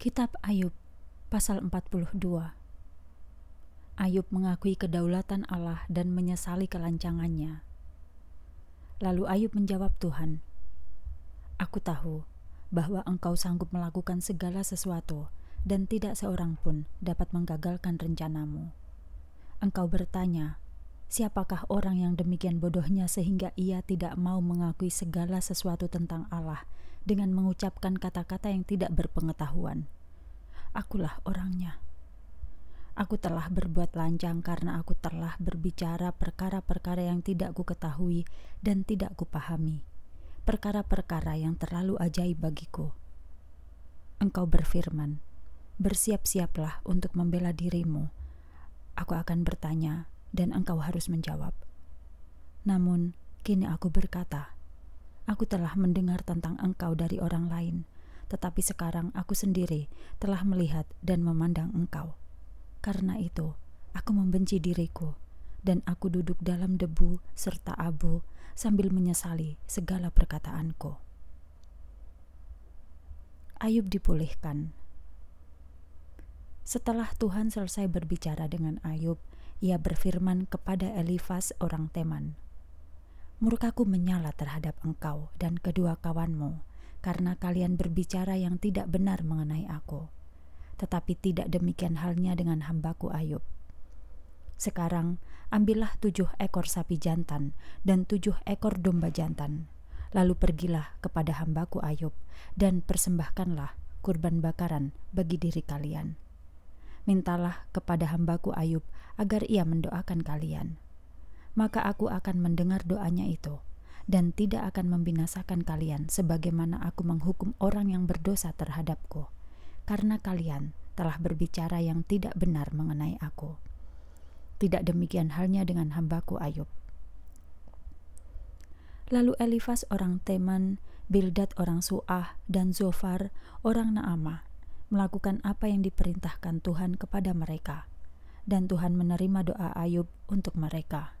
Kitab Ayub pasal 42 Ayub mengakui kedaulatan Allah dan menyesali kelancangannya. Lalu Ayub menjawab Tuhan, Aku tahu bahwa engkau sanggup melakukan segala sesuatu dan tidak seorang pun dapat menggagalkan rencanamu. Engkau bertanya, siapakah orang yang demikian bodohnya sehingga ia tidak mau mengakui segala sesuatu tentang Allah dengan mengucapkan kata-kata yang tidak berpengetahuan. Akulah orangnya. Aku telah berbuat lancang karena aku telah berbicara perkara-perkara yang tidak ku dan tidak ku Perkara-perkara yang terlalu ajaib bagiku. Engkau berfirman, bersiap-siaplah untuk membela dirimu. Aku akan bertanya dan engkau harus menjawab. Namun, kini aku berkata, Aku telah mendengar tentang engkau dari orang lain, tetapi sekarang aku sendiri telah melihat dan memandang engkau. Karena itu, aku membenci diriku, dan aku duduk dalam debu serta abu sambil menyesali segala perkataanku. Ayub dipulihkan. Setelah Tuhan selesai berbicara dengan Ayub, ia berfirman kepada Elifas orang Teman, murkaku menyala terhadap engkau dan kedua kawanmu, karena kalian berbicara yang tidak benar mengenai aku. Tetapi tidak demikian halnya dengan hambaku Ayub. Sekarang, ambillah tujuh ekor sapi jantan dan tujuh ekor domba jantan. Lalu pergilah kepada hambaku Ayub dan persembahkanlah kurban bakaran bagi diri kalian. Mintalah kepada hambaku Ayub agar ia mendoakan kalian.' maka aku akan mendengar doanya itu dan tidak akan membinasakan kalian sebagaimana aku menghukum orang yang berdosa terhadapku karena kalian telah berbicara yang tidak benar mengenai aku. Tidak demikian halnya dengan hambaku Ayub. Lalu Elifas orang Teman, Bildad orang Suah, dan Zofar orang naama melakukan apa yang diperintahkan Tuhan kepada mereka. Dan Tuhan menerima doa Ayub untuk mereka.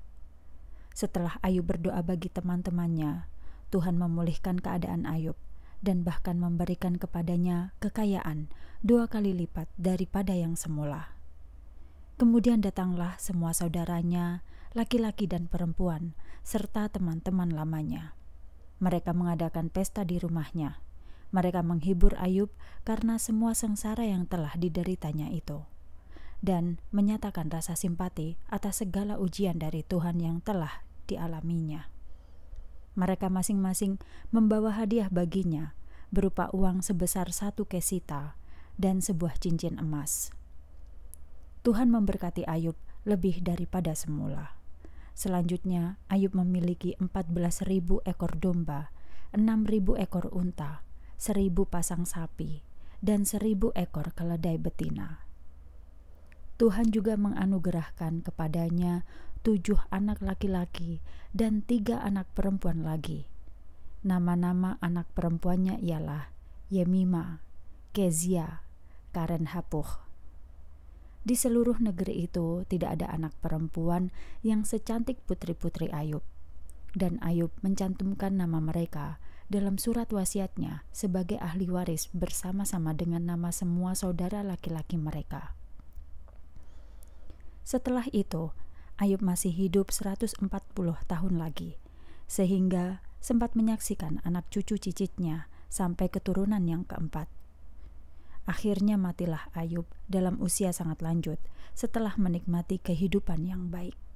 Setelah Ayub berdoa bagi teman-temannya, Tuhan memulihkan keadaan Ayub dan bahkan memberikan kepadanya kekayaan dua kali lipat daripada yang semula. Kemudian datanglah semua saudaranya, laki-laki dan perempuan, serta teman-teman lamanya. Mereka mengadakan pesta di rumahnya. Mereka menghibur Ayub karena semua sengsara yang telah dideritanya itu dan menyatakan rasa simpati atas segala ujian dari Tuhan yang telah dialaminya. Mereka masing-masing membawa hadiah baginya berupa uang sebesar satu kesita dan sebuah cincin emas. Tuhan memberkati Ayub lebih daripada semula. Selanjutnya, Ayub memiliki 14.000 ekor domba, 6.000 ekor unta, 1.000 pasang sapi, dan 1.000 ekor keledai betina. Tuhan juga menganugerahkan kepadanya tujuh anak laki-laki dan tiga anak perempuan lagi. Nama-nama anak perempuannya ialah Yemima, Kezia, Karen Hapuh. Di seluruh negeri itu tidak ada anak perempuan yang secantik putri-putri Ayub. Dan Ayub mencantumkan nama mereka dalam surat wasiatnya sebagai ahli waris bersama-sama dengan nama semua saudara laki-laki mereka. Setelah itu, Ayub masih hidup 140 tahun lagi, sehingga sempat menyaksikan anak cucu cicitnya sampai keturunan yang keempat. Akhirnya matilah Ayub dalam usia sangat lanjut setelah menikmati kehidupan yang baik.